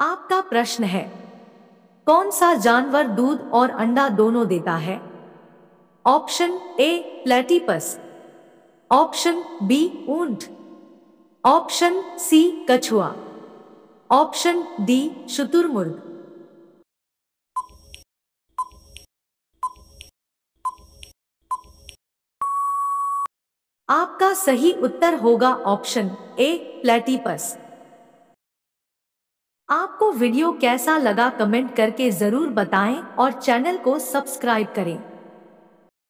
आपका प्रश्न है कौन सा जानवर दूध और अंडा दोनों देता है option A platypus option B ऊंट ऑप्शन सी कछुआ ऑप्शन डी शुतुरमुर्ग आपका सही उत्तर होगा ऑप्शन ए प्लेटिपस आपको वीडियो कैसा लगा कमेंट करके जरूर बताएं और चैनल को सब्सक्राइब करें